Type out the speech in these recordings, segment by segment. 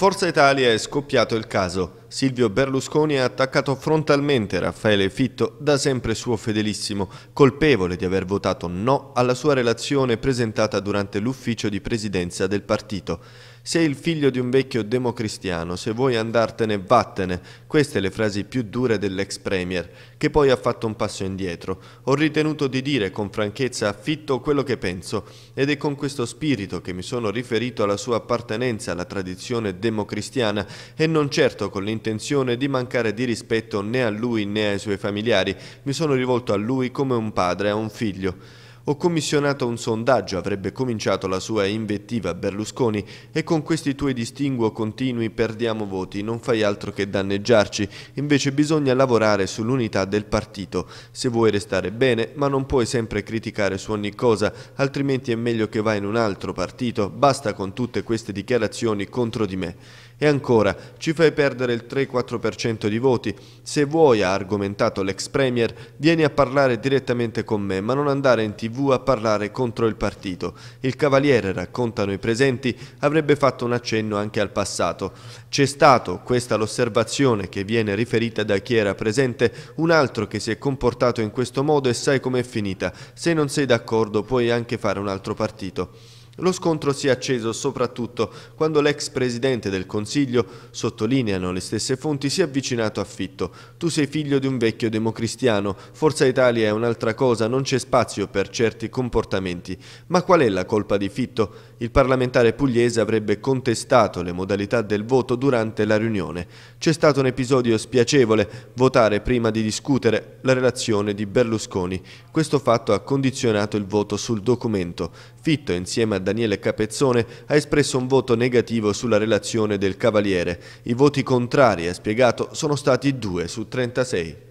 Forza Italia è scoppiato il caso. Silvio Berlusconi ha attaccato frontalmente Raffaele Fitto, da sempre suo fedelissimo, colpevole di aver votato no alla sua relazione presentata durante l'ufficio di presidenza del partito. Sei il figlio di un vecchio democristiano, se vuoi andartene vattene. Queste le frasi più dure dell'ex premier, che poi ha fatto un passo indietro. Ho ritenuto di dire con franchezza affitto quello che penso ed è con questo spirito che mi sono riferito alla sua appartenenza alla tradizione democristiana e non certo con l'intenzione di mancare di rispetto né a lui né ai suoi familiari. Mi sono rivolto a lui come un padre a un figlio. Ho commissionato un sondaggio, avrebbe cominciato la sua invettiva a Berlusconi, e con questi tuoi distinguo continui perdiamo voti, non fai altro che danneggiarci, invece bisogna lavorare sull'unità del partito. Se vuoi restare bene, ma non puoi sempre criticare su ogni cosa, altrimenti è meglio che vai in un altro partito, basta con tutte queste dichiarazioni contro di me. E ancora, ci fai perdere il 3-4% di voti. Se vuoi, ha argomentato l'ex premier, vieni a parlare direttamente con me, ma non andare in tv a parlare contro il partito. Il Cavaliere, raccontano i presenti, avrebbe fatto un accenno anche al passato. C'è stato, questa l'osservazione che viene riferita da chi era presente, un altro che si è comportato in questo modo e sai com'è finita. Se non sei d'accordo puoi anche fare un altro partito. Lo scontro si è acceso soprattutto quando l'ex presidente del Consiglio, sottolineano le stesse fonti, si è avvicinato a Fitto. Tu sei figlio di un vecchio democristiano, Forza Italia è un'altra cosa, non c'è spazio per certi comportamenti. Ma qual è la colpa di Fitto? Il parlamentare pugliese avrebbe contestato le modalità del voto durante la riunione. C'è stato un episodio spiacevole, votare prima di discutere la relazione di Berlusconi. Questo fatto ha condizionato il voto sul documento. Fitto, insieme a Daniele Capezzone, ha espresso un voto negativo sulla relazione del Cavaliere. I voti contrari, ha spiegato, sono stati 2 su 36.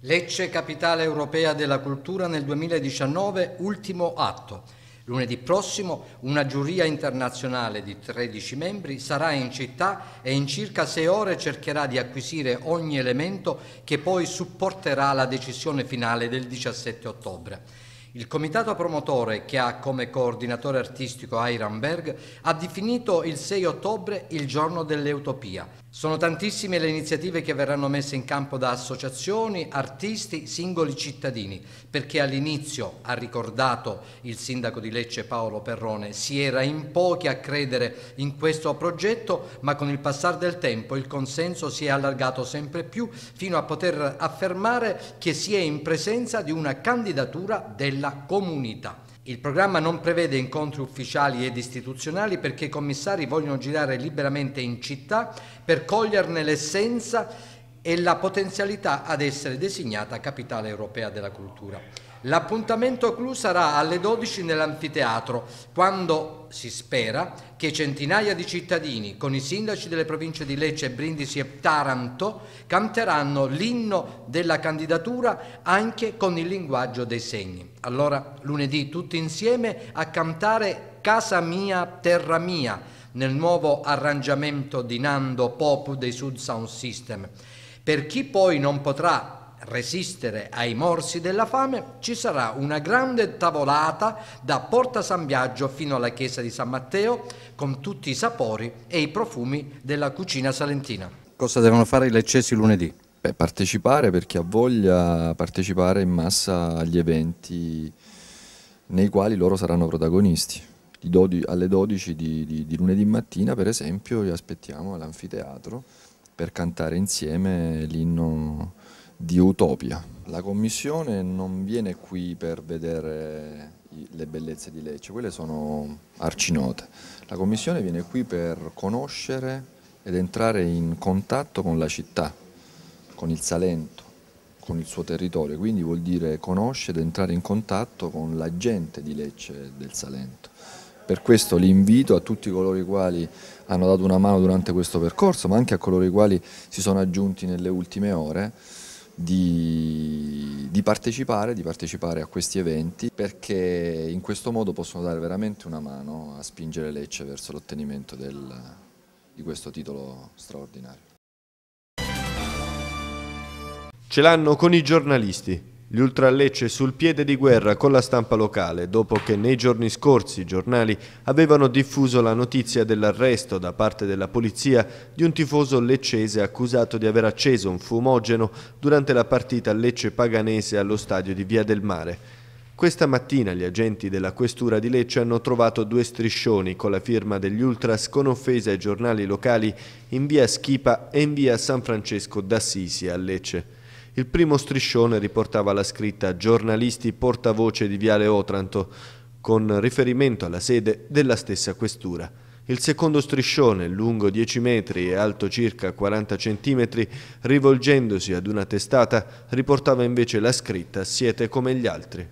Lecce Capitale Europea della Cultura nel 2019, ultimo atto. Lunedì prossimo una giuria internazionale di 13 membri sarà in città e in circa 6 ore cercherà di acquisire ogni elemento che poi supporterà la decisione finale del 17 ottobre. Il comitato promotore, che ha come coordinatore artistico Ayran Berg, ha definito il 6 ottobre il giorno dell'utopia. Sono tantissime le iniziative che verranno messe in campo da associazioni, artisti, singoli cittadini, perché all'inizio, ha ricordato il sindaco di Lecce Paolo Perrone, si era in pochi a credere in questo progetto, ma con il passare del tempo il consenso si è allargato sempre più fino a poter affermare che si è in presenza di una candidatura della comunità. Il programma non prevede incontri ufficiali ed istituzionali perché i commissari vogliono girare liberamente in città per coglierne l'essenza e la potenzialità ad essere designata capitale europea della cultura. L'appuntamento clou sarà alle 12 nell'anfiteatro, quando si spera che centinaia di cittadini, con i sindaci delle province di Lecce, Brindisi e Taranto, canteranno l'inno della candidatura anche con il linguaggio dei segni. Allora, lunedì tutti insieme a cantare Casa mia, terra mia, nel nuovo arrangiamento di Nando Pop dei Sud Sound System. Per chi poi non potrà resistere ai morsi della fame, ci sarà una grande tavolata da Porta San Biagio fino alla chiesa di San Matteo con tutti i sapori e i profumi della cucina salentina. Cosa devono fare i leccesi lunedì? Beh, partecipare per chi ha voglia, partecipare in massa agli eventi nei quali loro saranno protagonisti. 12, alle 12 di, di, di lunedì mattina, per esempio, li aspettiamo all'anfiteatro per cantare insieme l'inno di Utopia. La commissione non viene qui per vedere le bellezze di Lecce, quelle sono arcinote. La commissione viene qui per conoscere ed entrare in contatto con la città, con il Salento, con il suo territorio, quindi vuol dire conoscere ed entrare in contatto con la gente di Lecce del Salento. Per questo l'invito a tutti coloro i quali hanno dato una mano durante questo percorso, ma anche a coloro i quali si sono aggiunti nelle ultime ore, di, di, partecipare, di, partecipare, a questi eventi perché in questo modo possono dare veramente una mano a spingere Lecce verso l'ottenimento di questo titolo straordinario. Ce l'hanno con i giornalisti. Gli ultra Lecce sul piede di guerra con la stampa locale, dopo che nei giorni scorsi i giornali avevano diffuso la notizia dell'arresto da parte della polizia di un tifoso leccese accusato di aver acceso un fumogeno durante la partita Lecce-Paganese allo stadio di Via del Mare. Questa mattina gli agenti della questura di Lecce hanno trovato due striscioni con la firma degli ultras con offesa ai giornali locali in via Schipa e in via San Francesco d'Assisi a Lecce. Il primo striscione riportava la scritta giornalisti portavoce di Viale Otranto, con riferimento alla sede della stessa questura. Il secondo striscione, lungo 10 metri e alto circa 40 centimetri, rivolgendosi ad una testata, riportava invece la scritta Siete come gli altri.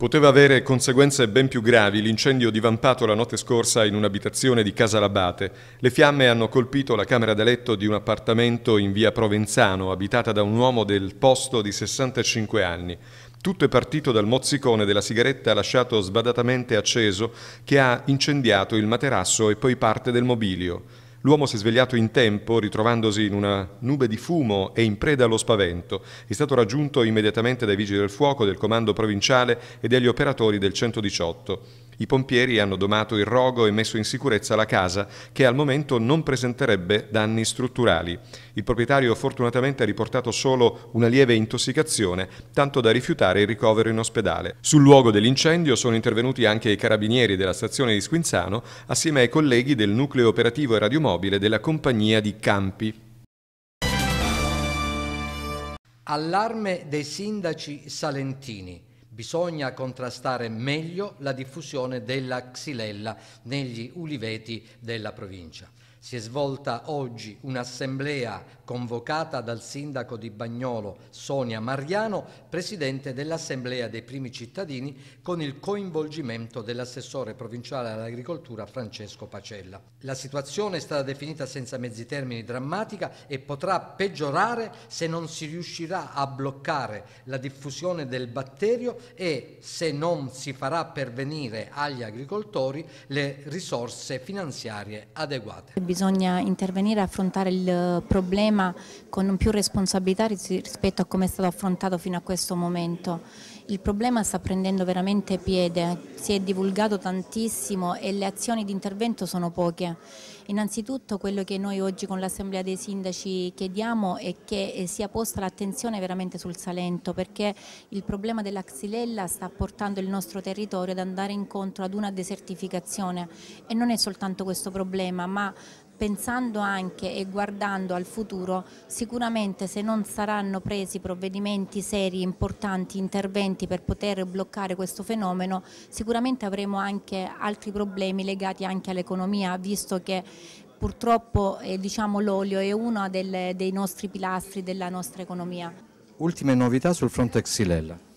Poteva avere conseguenze ben più gravi l'incendio divampato la notte scorsa in un'abitazione di Casalabate. Le fiamme hanno colpito la camera da letto di un appartamento in via Provenzano, abitata da un uomo del posto di 65 anni. Tutto è partito dal mozzicone della sigaretta lasciato sbadatamente acceso che ha incendiato il materasso e poi parte del mobilio. L'uomo si è svegliato in tempo, ritrovandosi in una nube di fumo e in preda allo spavento. È stato raggiunto immediatamente dai vigili del fuoco, del comando provinciale e dagli operatori del 118. I pompieri hanno domato il rogo e messo in sicurezza la casa, che al momento non presenterebbe danni strutturali. Il proprietario fortunatamente ha riportato solo una lieve intossicazione, tanto da rifiutare il ricovero in ospedale. Sul luogo dell'incendio sono intervenuti anche i carabinieri della stazione di Squinzano, assieme ai colleghi del nucleo operativo e radiomobile della compagnia di Campi. Allarme dei sindaci salentini. Bisogna contrastare meglio la diffusione della xylella negli uliveti della provincia. Si è svolta oggi un'assemblea convocata dal sindaco di Bagnolo Sonia Mariano, presidente dell'Assemblea dei primi cittadini, con il coinvolgimento dell'assessore provinciale all'agricoltura Francesco Pacella. La situazione è stata definita senza mezzi termini drammatica e potrà peggiorare se non si riuscirà a bloccare la diffusione del batterio e se non si farà pervenire agli agricoltori le risorse finanziarie adeguate bisogna intervenire e affrontare il problema con più responsabilità rispetto a come è stato affrontato fino a questo momento il problema sta prendendo veramente piede, si è divulgato tantissimo e le azioni di intervento sono poche. Innanzitutto quello che noi oggi con l'Assemblea dei Sindaci chiediamo è che eh, sia posta l'attenzione veramente sul Salento perché il problema della xylella sta portando il nostro territorio ad andare incontro ad una desertificazione e non è soltanto questo problema ma pensando anche e guardando al futuro, sicuramente se non saranno presi provvedimenti seri, importanti, interventi per poter bloccare questo fenomeno, sicuramente avremo anche altri problemi legati anche all'economia, visto che purtroppo eh, diciamo, l'olio è uno delle, dei nostri pilastri della nostra economia. Ultime novità sul fronte Xylella.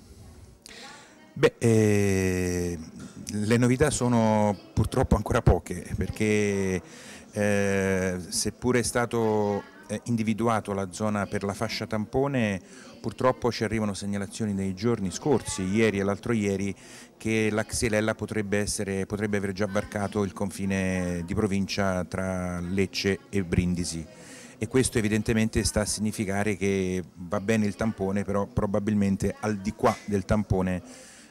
Beh, eh, le novità sono purtroppo ancora poche perché eh, seppure è stato eh, individuato la zona per la fascia tampone, purtroppo ci arrivano segnalazioni nei giorni scorsi, ieri e l'altro ieri, che la Xylella potrebbe, essere, potrebbe aver già varcato il confine di provincia tra Lecce e Brindisi e questo evidentemente sta a significare che va bene il tampone, però probabilmente al di qua del tampone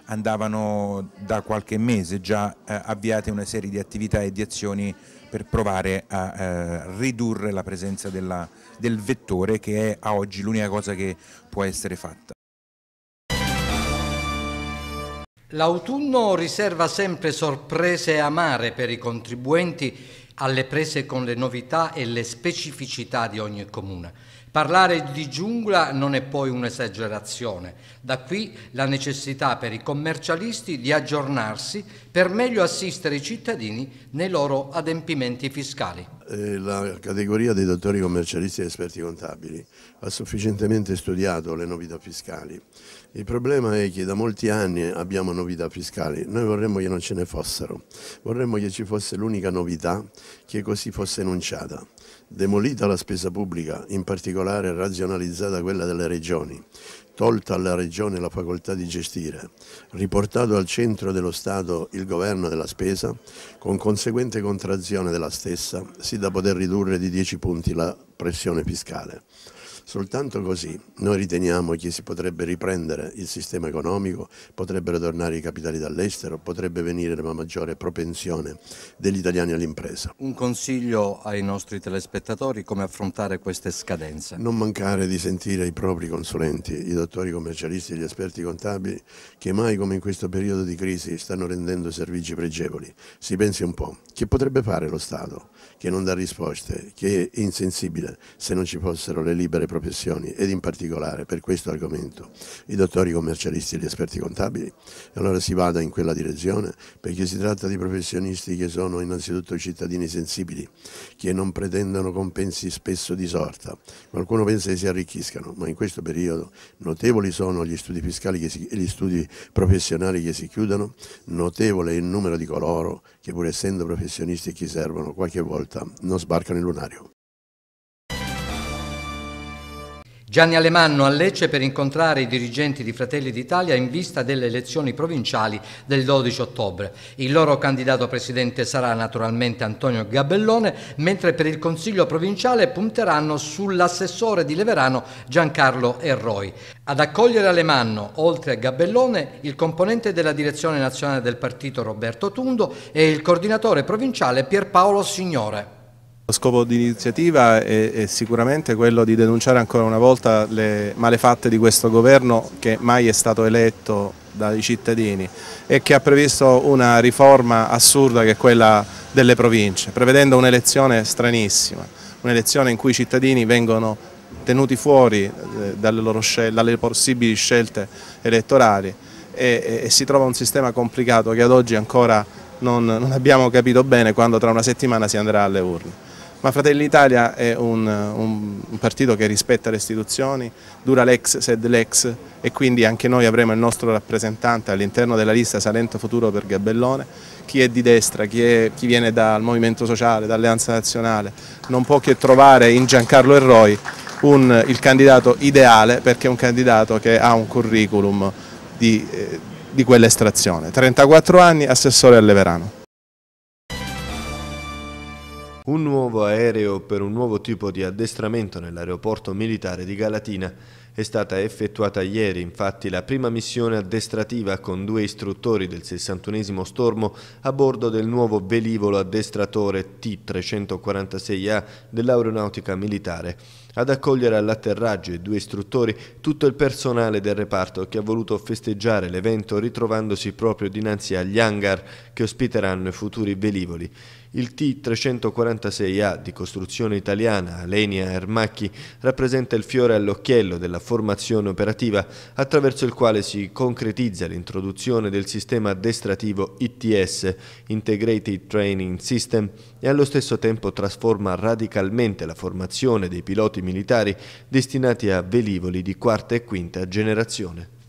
andavano da qualche mese già eh, avviate una serie di attività e di azioni per provare a eh, ridurre la presenza della, del vettore che è a oggi l'unica cosa che può essere fatta. L'autunno riserva sempre sorprese amare per i contribuenti alle prese con le novità e le specificità di ogni comune. Parlare di giungla non è poi un'esagerazione, da qui la necessità per i commercialisti di aggiornarsi per meglio assistere i cittadini nei loro adempimenti fiscali. Eh, la categoria dei dottori commercialisti e esperti contabili ha sufficientemente studiato le novità fiscali. Il problema è che da molti anni abbiamo novità fiscali, noi vorremmo che non ce ne fossero, vorremmo che ci fosse l'unica novità che così fosse enunciata. Demolita la spesa pubblica, in particolare razionalizzata quella delle regioni, tolta alla regione la facoltà di gestire, riportato al centro dello Stato il governo della spesa, con conseguente contrazione della stessa, sì da poter ridurre di 10 punti la pressione fiscale. Soltanto così noi riteniamo che si potrebbe riprendere il sistema economico, potrebbero tornare i capitali dall'estero, potrebbe venire una maggiore propensione degli italiani all'impresa. Un consiglio ai nostri telespettatori come affrontare queste scadenze? Non mancare di sentire i propri consulenti, i dottori commercialisti e gli esperti contabili che mai come in questo periodo di crisi stanno rendendo servizi pregevoli. Si pensi un po', che potrebbe fare lo Stato che non dà risposte, che è insensibile se non ci fossero le libere professioni ed in particolare per questo argomento i dottori commercialisti e gli esperti contabili, allora si vada in quella direzione perché si tratta di professionisti che sono innanzitutto cittadini sensibili, che non pretendono compensi spesso di sorta. Qualcuno pensa che si arricchiscano, ma in questo periodo notevoli sono gli studi fiscali e gli studi professionali che si chiudono, notevole il numero di coloro che pur essendo professionisti e chi servono qualche volta non sbarcano il lunario. Gianni Alemanno a Lecce per incontrare i dirigenti di Fratelli d'Italia in vista delle elezioni provinciali del 12 ottobre. Il loro candidato presidente sarà naturalmente Antonio Gabellone, mentre per il Consiglio provinciale punteranno sull'assessore di Leverano Giancarlo Erroi. Ad accogliere Alemanno, oltre a Gabellone, il componente della direzione nazionale del partito Roberto Tundo e il coordinatore provinciale Pierpaolo Signore. Lo scopo dell'iniziativa è, è, sicuramente quello di denunciare ancora una volta le malefatte di questo governo che mai è stato eletto dai cittadini e che ha previsto una riforma assurda che è quella delle province, prevedendo un'elezione stranissima, un'elezione in cui i cittadini vengono tenuti fuori eh, dalle, loro, dalle possibili scelte elettorali e, e, si trova un sistema complicato che ad oggi ancora non, non abbiamo capito bene quando tra una settimana si andrà alle urne. Ma Fratelli Italia è un, un, partito che rispetta le istituzioni, dura l'ex sed l'ex e quindi anche noi avremo il nostro rappresentante all'interno della lista Salento Futuro per Gabellone. Chi è di destra, chi, è, chi viene dal Movimento Sociale, dall'Alleanza Nazionale, non può che trovare in Giancarlo Erroi un, il candidato ideale perché è un candidato che ha un curriculum di, eh, di quell'estrazione. 34 anni, assessore a Leverano. Un nuovo aereo per un nuovo tipo di addestramento nell'aeroporto militare di Galatina. È stata effettuata ieri infatti la prima missione addestrativa con due istruttori del 61 Stormo a bordo del nuovo velivolo addestratore T-346A dell'aeronautica militare. Ad accogliere all'atterraggio i due istruttori tutto il personale del reparto che ha voluto festeggiare l'evento ritrovandosi proprio dinanzi agli hangar che ospiteranno i futuri velivoli. Il T346A di costruzione italiana Alenia Ermacchi rappresenta il fiore all'occhiello della formazione operativa attraverso il quale si concretizza l'introduzione del sistema addestrativo ITS, Integrated Training System, e allo stesso tempo trasforma radicalmente la formazione dei piloti militari destinati a velivoli di quarta e quinta generazione.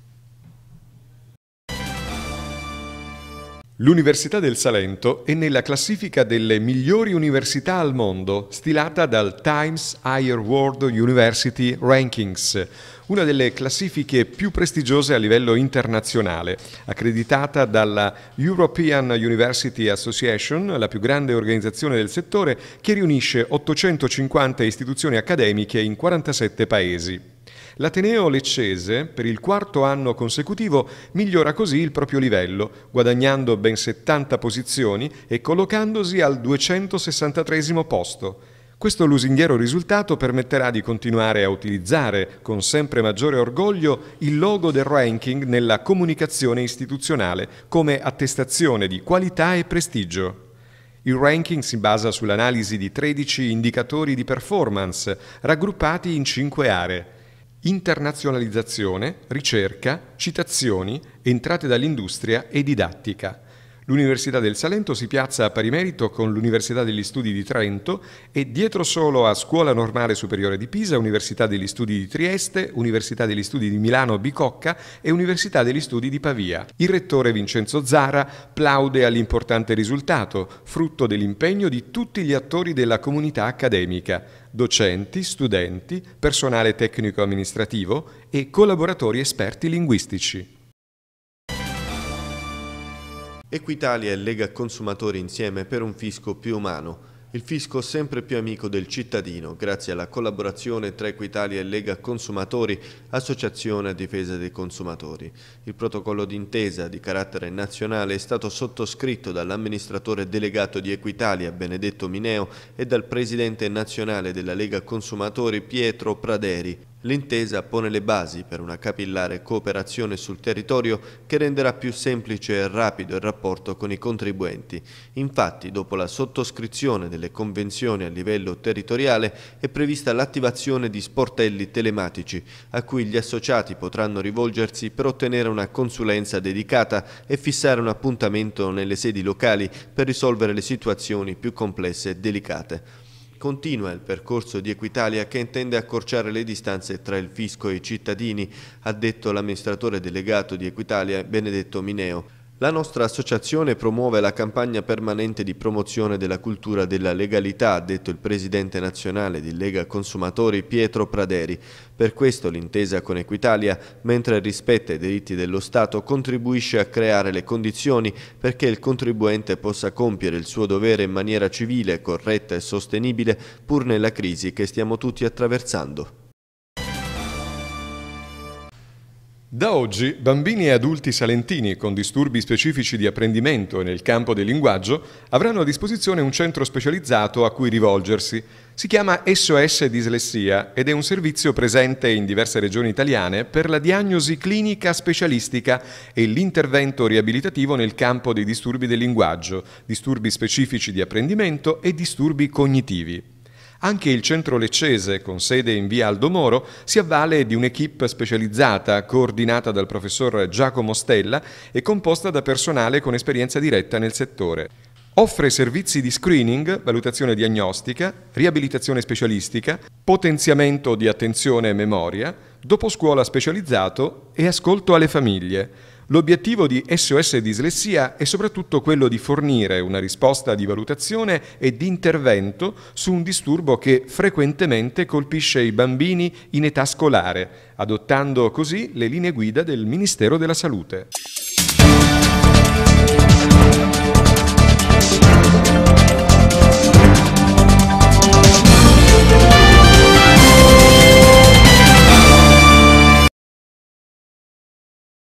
L'Università del Salento è nella classifica delle migliori università al mondo, stilata dal Times Higher World University Rankings, una delle classifiche più prestigiose a livello internazionale, accreditata dalla European University Association, la più grande organizzazione del settore, che riunisce 850 istituzioni accademiche in 47 paesi. L'Ateneo leccese, per il quarto anno consecutivo, migliora così il proprio livello, guadagnando ben 70 posizioni e collocandosi al 263 posto. Questo lusinghiero risultato permetterà di continuare a utilizzare con sempre maggiore orgoglio il logo del ranking nella comunicazione istituzionale come attestazione di qualità e prestigio. Il ranking si basa sull'analisi di 13 indicatori di performance raggruppati in 5 aree internazionalizzazione, ricerca, citazioni, entrate dall'industria e didattica. L'Università del Salento si piazza a pari merito con l'Università degli Studi di Trento e dietro solo a Scuola Normale Superiore di Pisa, Università degli Studi di Trieste, Università degli Studi di Milano Bicocca e Università degli Studi di Pavia. Il rettore Vincenzo Zara plaude all'importante risultato, frutto dell'impegno di tutti gli attori della comunità accademica, docenti, studenti, personale tecnico-amministrativo e collaboratori esperti linguistici. Equitalia e Lega Consumatori insieme per un fisco più umano. Il fisco sempre più amico del cittadino, grazie alla collaborazione tra Equitalia e Lega Consumatori, associazione a difesa dei consumatori. Il protocollo d'intesa di carattere nazionale è stato sottoscritto dall'amministratore delegato di Equitalia, Benedetto Mineo, e dal presidente nazionale della Lega Consumatori, Pietro Praderi. L'intesa pone le basi per una capillare cooperazione sul territorio che renderà più semplice e rapido il rapporto con i contribuenti. Infatti, dopo la sottoscrizione delle convenzioni a livello territoriale, è prevista l'attivazione di sportelli telematici a cui gli associati potranno rivolgersi per ottenere una consulenza dedicata e fissare un appuntamento nelle sedi locali per risolvere le situazioni più complesse e delicate. Continua il percorso di Equitalia che intende accorciare le distanze tra il fisco e i cittadini, ha detto l'amministratore delegato di Equitalia Benedetto Mineo. La nostra associazione promuove la campagna permanente di promozione della cultura della legalità, ha detto il presidente nazionale di Lega Consumatori Pietro Praderi. Per questo l'intesa con Equitalia, mentre rispetta i diritti dello Stato, contribuisce a creare le condizioni perché il contribuente possa compiere il suo dovere in maniera civile, corretta e sostenibile pur nella crisi che stiamo tutti attraversando. Da oggi bambini e adulti salentini con disturbi specifici di apprendimento e nel campo del linguaggio avranno a disposizione un centro specializzato a cui rivolgersi. Si chiama SOS Dislessia ed è un servizio presente in diverse regioni italiane per la diagnosi clinica specialistica e l'intervento riabilitativo nel campo dei disturbi del linguaggio, disturbi specifici di apprendimento e disturbi cognitivi. Anche il centro leccese, con sede in via Aldo Moro, si avvale di un'equipe specializzata, coordinata dal professor Giacomo Stella e composta da personale con esperienza diretta nel settore. Offre servizi di screening, valutazione diagnostica, riabilitazione specialistica, potenziamento di attenzione e memoria, doposcuola specializzato e ascolto alle famiglie. L'obiettivo di SOS Dislessia è soprattutto quello di fornire una risposta di valutazione e di intervento su un disturbo che frequentemente colpisce i bambini in età scolare, adottando così le linee guida del Ministero della Salute.